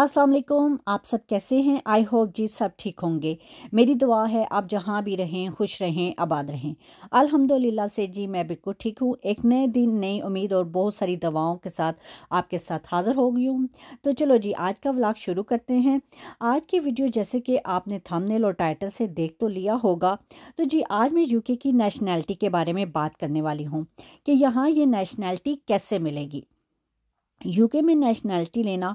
अस्सलाम वालेकुम आप सब कैसे हैं आई होप जी सब ठीक होंगे मेरी दुआ है आप जहाँ भी रहें खुश रहें आबाद रहें अल्हम्दुलिल्लाह से जी मैं बिल्कुल ठीक हूँ एक नए दिन नई उम्मीद और बहुत सारी दवाओं के साथ आपके साथ हाज़िर हो गई हूँ तो चलो जी आज का व्लॉग शुरू करते हैं आज की वीडियो जैसे कि आपने थंबनेल और टाइटल से देख तो लिया होगा तो जी आज मैं यूके की नेशनैलिटी के बारे में बात करने वाली हूँ कि यहाँ ये नेशनैलिटी कैसे मिलेगी यूके में नेशनैलिटी लेना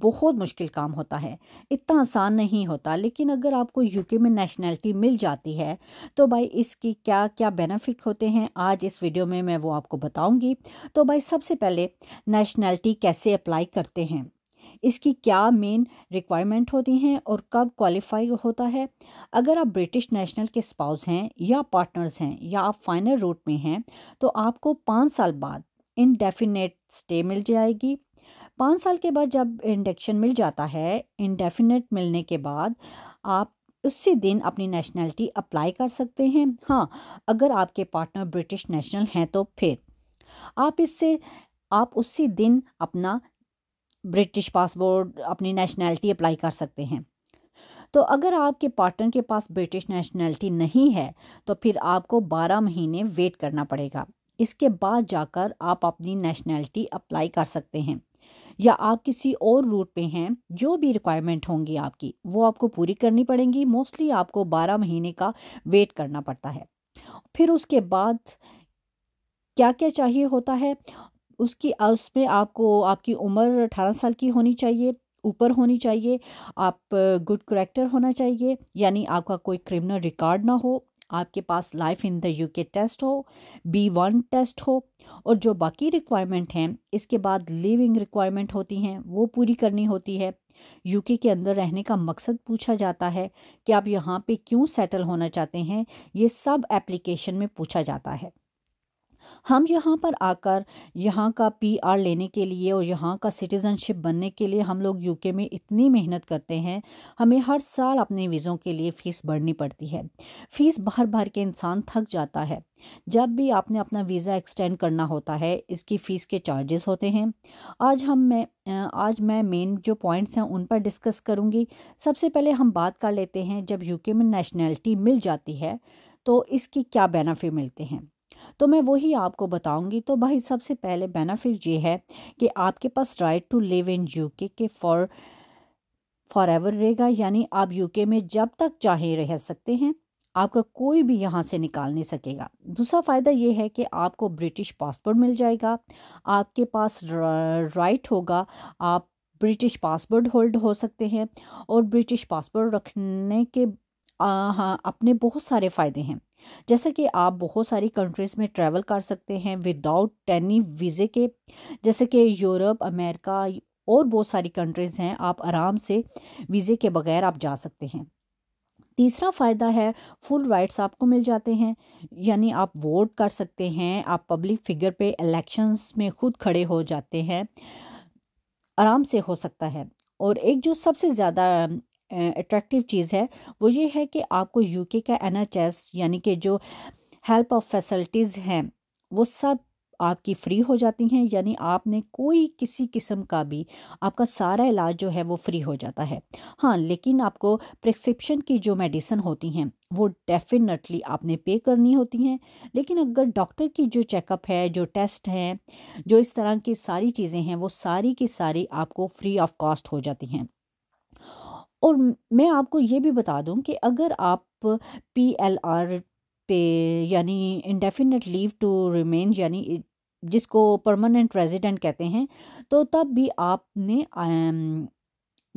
बहुत मुश्किल काम होता है इतना आसान नहीं होता लेकिन अगर आपको यूके में नेशनैलिटी मिल जाती है तो भाई इसकी क्या क्या बेनिफिट होते हैं आज इस वीडियो में मैं वो आपको बताऊंगी तो भाई सबसे पहले नेशनैलिटी कैसे अप्लाई करते हैं इसकी क्या मेन रिक्वायरमेंट होती हैं और कब क्वालिफाई होता है अगर आप ब्रिटिश नेशनल के स्पाउस हैं या पार्टनर्स हैं या आप फाइनल रूट में हैं तो आपको पाँच साल बाद इनडेफिनेट स्टे मिल जाएगी पाँच साल के बाद जब इंडक्शन मिल जाता है इनडेफिनेट मिलने के बाद आप उसी दिन अपनी नेशनलिटी अप्लाई कर सकते हैं हाँ अगर आपके पार्टनर ब्रिटिश नेशनल हैं तो फिर आप इससे आप उसी दिन अपना ब्रिटिश पासपोर्ट अपनी नेशनैलिटी अप्लाई कर सकते हैं तो अगर आपके पार्टनर के पास ब्रिटिश नेशनैलिटी नहीं है तो फिर आपको 12 महीने वेट करना पड़ेगा इसके बाद जाकर आप अपनी नेशनैलिटी अप्लाई कर सकते हैं या आप किसी और रूट पे हैं जो भी रिक्वायरमेंट होंगी आपकी वो आपको पूरी करनी पड़ेंगी मोस्टली आपको 12 महीने का वेट करना पड़ता है फिर उसके बाद क्या क्या चाहिए होता है उसकी उसमें आपको आपकी उम्र अठारह साल की होनी चाहिए ऊपर होनी चाहिए आप गुड करेक्टर होना चाहिए यानी आपका कोई क्रिमिनल रिकॉर्ड ना हो आपके पास life in the UK test हो बी वन टेस्ट हो और जो बाकी रिक्वायरमेंट हैं इसके बाद लिविंग रिक्वायरमेंट होती हैं वो पूरी करनी होती है यूके के अंदर रहने का मकसद पूछा जाता है कि आप यहाँ पे क्यों सेटल होना चाहते हैं ये सब एप्लीकेशन में पूछा जाता है हम यहाँ पर आकर यहाँ का पीआर लेने के लिए और यहाँ का सिटीज़नशिप बनने के लिए हम लोग यूके में इतनी मेहनत करते हैं हमें हर साल अपने वीज़ों के लिए फ़ीस बढ़नी पड़ती है फ़ीस भर भर के इंसान थक जाता है जब भी आपने अपना वीज़ा एक्सटेंड करना होता है इसकी फ़ीस के चार्जेस होते हैं आज हम मैं आज मैं मेन जो पॉइंट्स हैं उन पर डिस्कस करूँगी सबसे पहले हम बात कर लेते हैं जब यूके में नेशनैलिटी मिल जाती है तो इसके क्या बेनिफिट मिलते हैं तो मैं वही आपको बताऊंगी तो भाई सबसे पहले बेनिफिट ये है कि आपके पास right to live in UK के फॉर फॉर एवर रहेगा यानी आप यूके में जब तक चाहे रह सकते हैं आपका कोई भी यहाँ से निकाल नहीं सकेगा दूसरा फ़ायदा ये है कि आपको ब्रिटिश पासपोर्ट मिल जाएगा आपके पास राइट होगा आप ब्रिटिश पासपोर्ट होल्ड हो सकते हैं और ब्रिटिश पासपोर्ट रखने के हाँ अपने बहुत सारे फ़ायदे हैं जैसा कि आप बहुत सारी कंट्रीज़ में ट्रैवल कर सकते हैं विदाउट एनी वीज़े के जैसे कि यूरोप अमेरिका और बहुत सारी कंट्रीज़ हैं आप आराम से वीज़े के बगैर आप जा सकते हैं तीसरा फ़ायदा है फुल राइट्स आपको मिल जाते हैं यानी आप वोट कर सकते हैं आप पब्लिक फिगर पे इलेक्शंस में खुद खड़े हो जाते हैं आराम से हो सकता है और एक जो सबसे ज़्यादा अट्रैक्टिव चीज़ है वो ये है कि आपको यूके का एन एच एस यानी कि जो हेल्प ऑफ फैसल्टीज़ हैं वो सब आपकी फ्री हो जाती हैं यानी आपने कोई किसी किस्म का भी आपका सारा इलाज जो है वो फ्री हो जाता है हाँ लेकिन आपको प्रिस्क्रिप्शन की जो मेडिसिन होती हैं वो डेफिनेटली आपने पे करनी होती हैं लेकिन अगर डॉक्टर की जो चेकअप है जो टेस्ट हैं जो इस तरह की सारी चीज़ें हैं वो सारी की सारी आपको फ्री ऑफ कॉस्ट हो जाती हैं और मैं आपको ये भी बता दूं कि अगर आप पी एल आर पे यानी इंडेफिनेट लीव टू रिमेन यानी जिसको परमानेंट रेजिडेंट कहते हैं तो तब भी आपने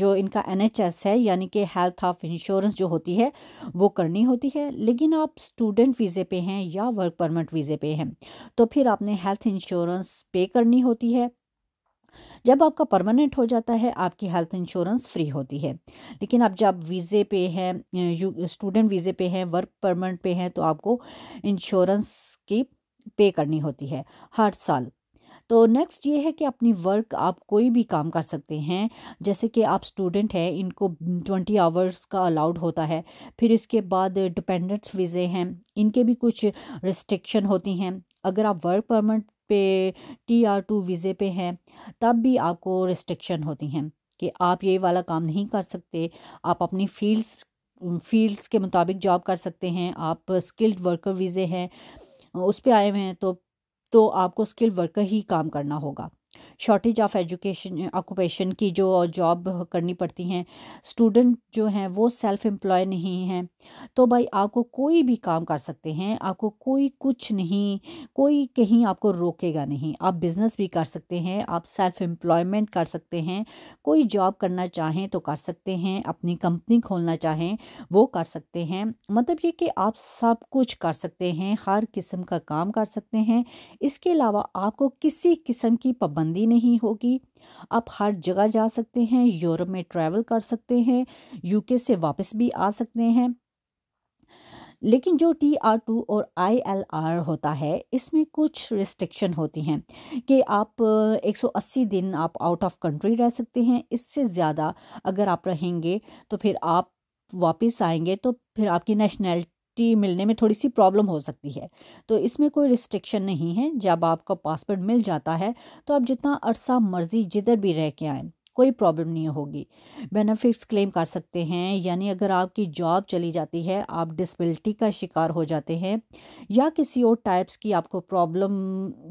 जो इनका एन एच एस है यानी कि हेल्थ ऑफ इंश्योरेंस जो होती है वो करनी होती है लेकिन आप स्टूडेंट वीज़े पे हैं या वर्क परमिट वीज़े पे हैं तो फिर आपने हेल्थ इंश्योरेंस पे करनी होती है जब आपका परमानेंट हो जाता है आपकी हेल्थ इंश्योरेंस फ्री होती है लेकिन अब जब वीज़े पे हैं स्टूडेंट वीज़े पे हैं वर्क परमानेंट पे हैं तो आपको इंश्योरेंस की पे करनी होती है हर साल तो नेक्स्ट ये है कि अपनी वर्क आप कोई भी काम कर सकते हैं जैसे कि आप स्टूडेंट हैं इनको ट्वेंटी आवर्स का अलाउड होता है फिर इसके बाद डिपेंडेंट्स वीज़े हैं इनके भी कुछ रिस्ट्रिक्शन होती हैं अगर आप वर्क परमिट पे टी आर टू वीज़े पे हैं तब भी आपको रिस्ट्रिक्शन होती हैं कि आप ये वाला काम नहीं कर सकते आप अपनी फील्ड्स फील्ड्स के मुताबिक जॉब कर सकते हैं आप स्किल्ड वर्कर वीज़े हैं उस पर आए हुए हैं तो तो आपको स्किल्ड वर्कर ही काम करना होगा शॉर्टेज ऑफ एजुकेशन ऑक्यूपेशन की जो जॉब uh, करनी पड़ती हैं स्टूडेंट जो हैं वो सेल्फ एम्प्लॉय नहीं हैं तो भाई आपको कोई भी काम कर सकते हैं आपको कोई कुछ नहीं कोई कहीं आपको रोकेगा नहीं आप बिज़नेस भी कर सकते हैं आप सेल्फ एम्प्लॉयमेंट कर सकते हैं कोई जॉब करना चाहें तो कर सकते हैं अपनी कंपनी खोलना चाहें वो कर सकते हैं मतलब ये कि आप सब कुछ कर सकते हैं हर किस्म का काम कर सकते हैं इसके अलावा आपको किसी किस्म की पाबंदी नहीं होगी आप हर जगह जा सकते हैं यूरोप में ट्रैवल कर सकते हैं यूके से वापस भी आ सकते हैं लेकिन जो टी आर टू और आई एल आर होता है इसमें कुछ रिस्ट्रिक्शन होती हैं कि आप 180 दिन आप आउट ऑफ कंट्री रह सकते हैं इससे ज़्यादा अगर आप रहेंगे तो फिर आप वापस आएंगे तो फिर आपकी नेशनल टी मिलने में थोड़ी सी प्रॉब्लम हो सकती है तो इसमें कोई रिस्ट्रिक्शन नहीं है जब आपका पासपोर्ट मिल जाता है तो आप जितना अरसा मर्जी जिधर भी रह के आएँ कोई प्रॉब्लम नहीं होगी बेनिफिट्स क्लेम कर सकते हैं यानी अगर आपकी जॉब चली जाती है आप डिसबिलिटी का शिकार हो जाते हैं या किसी और टाइप्स की आपको प्रॉब्लम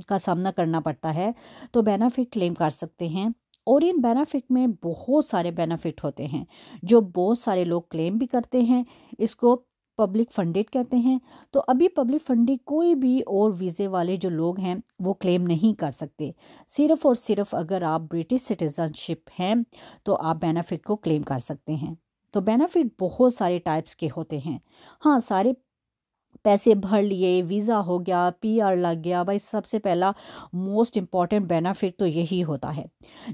का सामना करना पड़ता है तो बेनिफिट क्लेम कर सकते हैं और इन बेनिफिट में बहुत सारे बेनिफिट होते हैं जो बहुत सारे लोग क्लेम भी करते हैं इसको पब्लिक फंडेड कहते हैं तो अभी पब्लिक फंडिंग कोई भी और वीज़े वाले जो लोग हैं वो क्लेम नहीं कर सकते सिर्फ़ और सिर्फ अगर आप ब्रिटिश सिटीजनशिप हैं तो आप बेनिफिट को क्लेम कर सकते हैं तो बेनिफिट बहुत सारे टाइप्स के होते हैं हाँ सारे पैसे भर लिए वीज़ा हो गया पीआर लग गया भाई सबसे पहला मोस्ट इम्पॉर्टेंट बेनिफिट तो यही होता है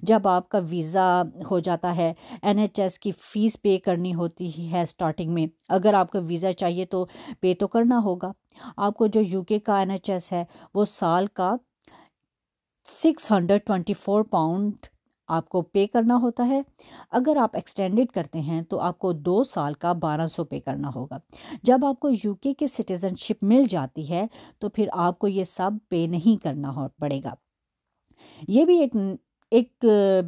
जब आपका वीज़ा हो जाता है एनएचएस की फ़ीस पे करनी होती है स्टार्टिंग में अगर आपको वीज़ा चाहिए तो पे तो करना होगा आपको जो यूके का एनएचएस है वो साल का six hundred twenty four pound आपको पे करना होता है अगर आप एक्सटेंडेड करते हैं तो आपको दो साल का बारह सौ पे करना होगा जब आपको यूके की सिटीज़नशिप मिल जाती है तो फिर आपको ये सब पे नहीं करना हो पड़ेगा ये भी एक एक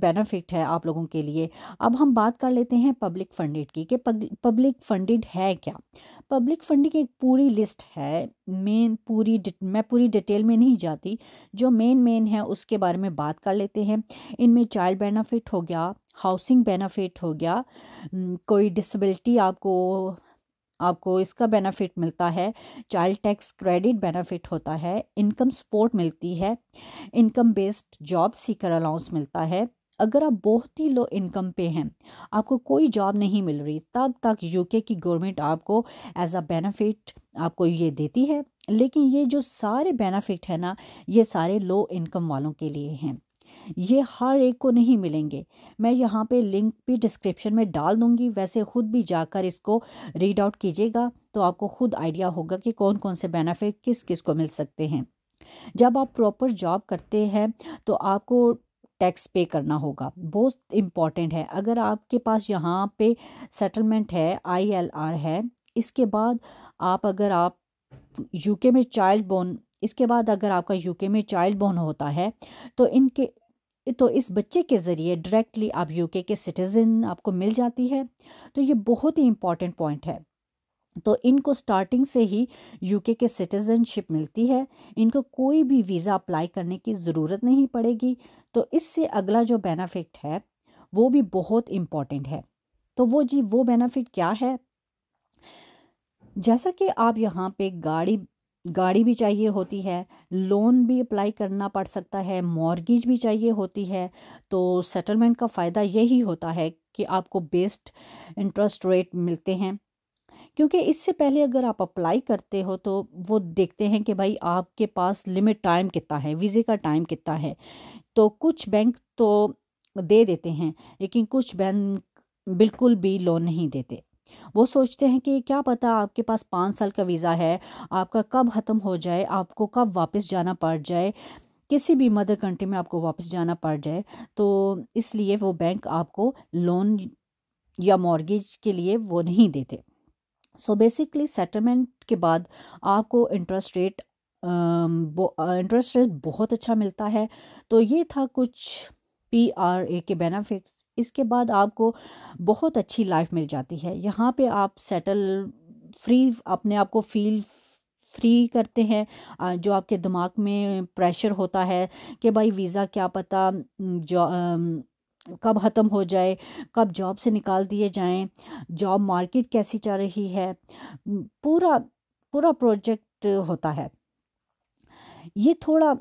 बेनिफिट है आप लोगों के लिए अब हम बात कर लेते हैं पब्लिक फंडेड की कि पब्लिक फंडेड है क्या पब्लिक फंडिंग एक पूरी लिस्ट है मेन पूरी मैं पूरी डिटेल में नहीं जाती जो मेन मेन है उसके बारे में बात कर लेते हैं इनमें चाइल्ड बेनिफिट हो गया हाउसिंग बेनिफिट हो गया कोई डिसेबिलिटी आपको आपको इसका बेनिफिट मिलता है चाइल्ड टैक्स क्रेडिट बेनिफिट होता है इनकम सपोर्ट मिलती है income based job seeker allowance मिलता है अगर आप बहुत ही लो इनकम पे हैं आपको कोई जॉब नहीं मिल रही तब तक यूके की गवर्नमेंट आपको एज अ बेनिफिट आपको ये देती है लेकिन ये जो सारे बेनिफिट है ना ये सारे लो इनकम वालों के लिए हैं ये हर एक को नहीं मिलेंगे मैं यहाँ पे लिंक भी डिस्क्रिप्शन में डाल दूँगी वैसे ख़ुद भी जाकर इसको रीड आउट कीजिएगा तो आपको खुद आइडिया होगा कि कौन कौन से बेनिफिट किस किस को मिल सकते हैं जब आप प्रॉपर जॉब करते हैं तो आपको टैक्स पे करना होगा बहुत इम्पॉर्टेंट है अगर आपके पास यहाँ पे सेटलमेंट है आर है इसके बाद आप अगर आप यूके में चाइल्ड बोर्न इसके बाद अगर आपका यूके में चाइल्ड बोर्न होता है तो इनके तो इस बच्चे के ज़रिए डायरेक्टली आप यूके के सिटीज़न आपको मिल जाती है तो ये बहुत ही इम्पॉर्टेंट पॉइंट है तो इनको स्टार्टिंग से ही यूके के सिटीज़नशिप मिलती है इनको कोई भी वीज़ा अप्लाई करने की ज़रूरत नहीं पड़ेगी तो इससे अगला जो बेनिफिट है वो भी बहुत इम्पॉर्टेंट है तो वो जी वो बेनिफिट क्या है जैसा कि आप यहाँ पे गाड़ी गाड़ी भी चाहिए होती है लोन भी अप्लाई करना पड़ सकता है मॉर्गेज भी चाहिए होती है तो सेटलमेंट का फ़ायदा यही होता है कि आपको बेस्ट इंटरेस्ट रेट मिलते हैं क्योंकि इससे पहले अगर आप अप्लाई करते हो तो वो देखते हैं कि भाई आपके पास लिमिट टाइम कितना है वीज़े का टाइम कितना है तो कुछ बैंक तो दे देते हैं लेकिन कुछ बैंक बिल्कुल भी लोन नहीं देते वो सोचते हैं कि क्या पता आपके पास पाँच साल का वीज़ा है आपका कब ख़त्म हो जाए आपको कब वापस जाना पड़ जाए किसी भी मदर कंट्री में आपको वापस जाना पड़ जाए तो इसलिए वो बैंक आपको लोन या मॉर्गेज के लिए वो नहीं देते सो बेसिकली सेटलमेंट के बाद आपको इंटरेस्ट रेट इंटरेस्ट रेट बहुत अच्छा मिलता है तो ये था कुछ पी आर ए के बेनिफिट्स इसके बाद आपको बहुत अच्छी लाइफ मिल जाती है यहाँ पे आप सेटल फ्री अपने आप को फील फ्री करते हैं जो आपके दिमाग में प्रेशर होता है कि भाई वीज़ा क्या पता जो कब ख़त्म हो जाए कब जॉब से निकाल दिए जाएं जॉब मार्केट कैसी चल रही है पूरा पूरा प्रोजेक्ट होता है ये थोड़ा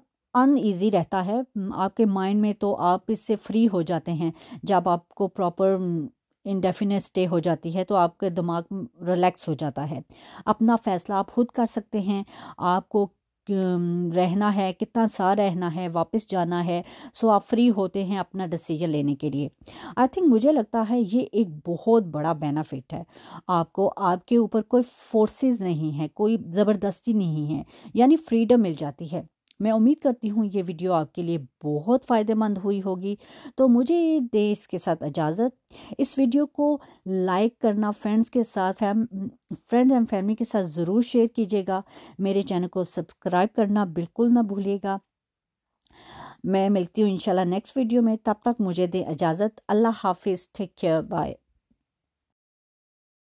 ईजी रहता है हम्म, आपके माइंड में तो आप इससे फ्री हो जाते हैं जब आपको प्रॉपर इनडेफिनेट स्टे हो जाती है तो आपके दिमाग रिलैक्स हो जाता है अपना फ़ैसला आप खुद कर सकते हैं आपको रहना है कितना सा रहना है वापस जाना है सो आप फ्री होते हैं अपना डिसीजन लेने के लिए आई थिंक मुझे लगता है ये एक बहुत बड़ा बेनिफिट है आपको आपके ऊपर कोई फोर्सेस नहीं है कोई ज़बरदस्ती नहीं है यानी फ्रीडम मिल जाती है मैं उम्मीद करती हूँ ये वीडियो आपके लिए बहुत फ़ायदेमंद हुई होगी तो मुझे दे इसके साथ इजाज़त इस वीडियो को लाइक करना फ्रेंड्स के साथ फैम फ्रेंड्स एंड फैमिली के साथ ज़रूर शेयर कीजिएगा मेरे चैनल को सब्सक्राइब करना बिल्कुल ना भूलिएगा मैं मिलती हूँ इंशाल्लाह नेक्स्ट वीडियो में तब तक मुझे दें इजाज़त अल्लाह हाफिज़ टेक केयर बाय